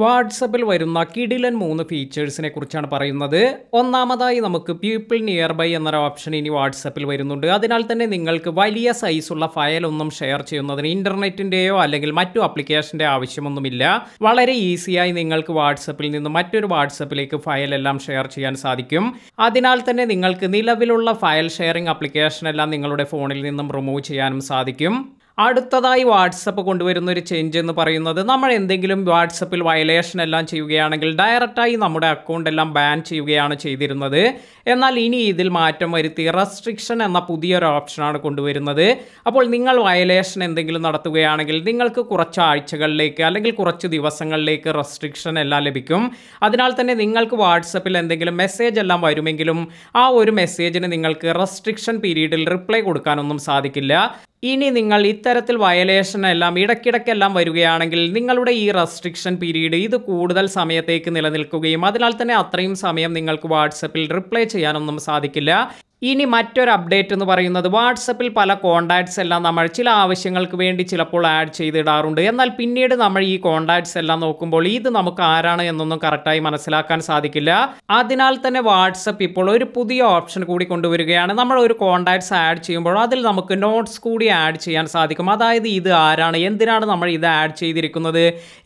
വാട്സപ്പിൽ വരുന്ന കിടിലൻ മൂന്ന് ഫീച്ചേഴ്സിനെ കുറിച്ചാണ് പറയുന്നത് ഒന്നാമതായി നമുക്ക് പീപ്പിൾ നിയർ ബൈ എന്നൊരു ഓപ്ഷൻ ഇനി വാട്സപ്പിൽ വരുന്നുണ്ട് അതിനാൽ തന്നെ നിങ്ങൾക്ക് വലിയ സൈസുള്ള ഫയൽ ഒന്നും ഷെയർ ചെയ്യുന്നതിന് ഇന്റർനെറ്റിൻ്റെയോ അല്ലെങ്കിൽ മറ്റു ആപ്ലിക്കേഷന്റെ ആവശ്യമൊന്നുമില്ല വളരെ ഈസിയായി നിങ്ങൾക്ക് വാട്സപ്പിൽ നിന്ന് മറ്റൊരു വാട്സപ്പിലേക്ക് ഫയലെല്ലാം ഷെയർ ചെയ്യാൻ സാധിക്കും അതിനാൽ തന്നെ നിങ്ങൾക്ക് നിലവിലുള്ള ഫയൽ ഷെയറിംഗ് ആപ്ലിക്കേഷൻ എല്ലാം നിങ്ങളുടെ ഫോണിൽ നിന്നും റിമൂവ് ചെയ്യാനും സാധിക്കും അടുത്തതായി വാട്സപ്പ് കൊണ്ടുവരുന്ന ഒരു ചേഞ്ച് എന്ന് പറയുന്നത് നമ്മൾ എന്തെങ്കിലും വാട്സപ്പിൽ വയലേഷൻ എല്ലാം ചെയ്യുകയാണെങ്കിൽ ഡയറക്റ്റായി നമ്മുടെ അക്കൗണ്ട് എല്ലാം ബാൻ ചെയ്യുകയാണ് ചെയ്തിരുന്നത് എന്നാൽ ഇനി ഇതിൽ മാറ്റം വരുത്തി റെസ്ട്രിക്ഷൻ എന്ന പുതിയൊരു ഓപ്ഷനാണ് കൊണ്ടുവരുന്നത് അപ്പോൾ നിങ്ങൾ വയലേഷൻ എന്തെങ്കിലും നടത്തുകയാണെങ്കിൽ നിങ്ങൾക്ക് കുറച്ച് ആഴ്ചകളിലേക്ക് അല്ലെങ്കിൽ കുറച്ച് ദിവസങ്ങളിലേക്ക് റെസ്ട്രിക്ഷൻ എല്ലാം ലഭിക്കും അതിനാൽ തന്നെ നിങ്ങൾക്ക് വാട്സപ്പിൽ എന്തെങ്കിലും മെസ്സേജ് എല്ലാം വരുമെങ്കിലും ആ ഒരു മെസ്സേജിന് നിങ്ങൾക്ക് റെസ്ട്രിക്ഷൻ പീരീഡിൽ റിപ്ലൈ കൊടുക്കാനൊന്നും സാധിക്കില്ല ഇനി നിങ്ങൾ ഇത്തരത്തിൽ വയലേഷൻ എല്ലാം ഇടയ്ക്കിടയ്ക്കെല്ലാം വരികയാണെങ്കിൽ നിങ്ങളുടെ ഈ റെസ്ട്രിക്ഷൻ പീരീഡ് ഇത് കൂടുതൽ സമയത്തേക്ക് നിലനിൽക്കുകയും അതിനാൽ തന്നെ അത്രയും സമയം നിങ്ങൾക്ക് വാട്സപ്പിൽ റിപ്ലൈ ചെയ്യാനൊന്നും സാധിക്കില്ല ഇനി മറ്റൊരു അപ്ഡേറ്റ് എന്ന് പറയുന്നത് വാട്സപ്പിൽ പല കോൺടാക്ട്സ് എല്ലാം നമ്മൾ ചില ആവശ്യങ്ങൾക്ക് വേണ്ടി ചിലപ്പോൾ ആഡ് ചെയ്തിടാറുണ്ട് എന്നാൽ പിന്നീട് നമ്മൾ ഈ കോൺടാക്ട്സ് എല്ലാം നോക്കുമ്പോൾ ഇത് നമുക്ക് ആരാണ് എന്നൊന്നും കറക്റ്റായി മനസ്സിലാക്കാൻ സാധിക്കില്ല അതിനാൽ തന്നെ വാട്സപ്പ് ഇപ്പോൾ ഒരു പുതിയ ഓപ്ഷൻ കൂടി കൊണ്ടുവരികയാണ് നമ്മൾ ഒരു കോൺടാക്ട്സ് ആഡ് ചെയ്യുമ്പോൾ അതിൽ നമുക്ക് നോട്ട്സ് കൂടി ആഡ് ചെയ്യാൻ സാധിക്കും അതായത് ഇത് ആരാണ് എന്തിനാണ് നമ്മൾ ഇത് ആഡ് ചെയ്തിരിക്കുന്നത്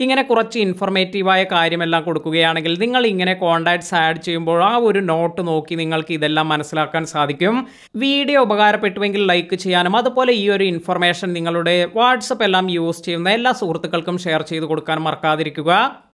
ഇങ്ങനെ കുറച്ച് ഇൻഫർമേറ്റീവായ കാര്യമെല്ലാം കൊടുക്കുകയാണെങ്കിൽ നിങ്ങൾ ഇങ്ങനെ കോൺടാക്ട്സ് ആഡ് ചെയ്യുമ്പോൾ ആ ഒരു നോട്ട് നോക്കി നിങ്ങൾക്ക് ഇതെല്ലാം മനസ്സിലാക്കാൻ സാധിക്കും സാധിക്കും വീഡിയോ ഉപകാരപ്പെട്ടുവെങ്കിൽ ലൈക്ക് ചെയ്യാനും അതുപോലെ ഈ ഒരു ഇൻഫർമേഷൻ നിങ്ങളുടെ വാട്സപ്പ് എല്ലാം യൂസ് ചെയ്യുന്ന എല്ലാ സുഹൃത്തുക്കൾക്കും ഷെയർ ചെയ്ത് കൊടുക്കാൻ മറക്കാതിരിക്കുക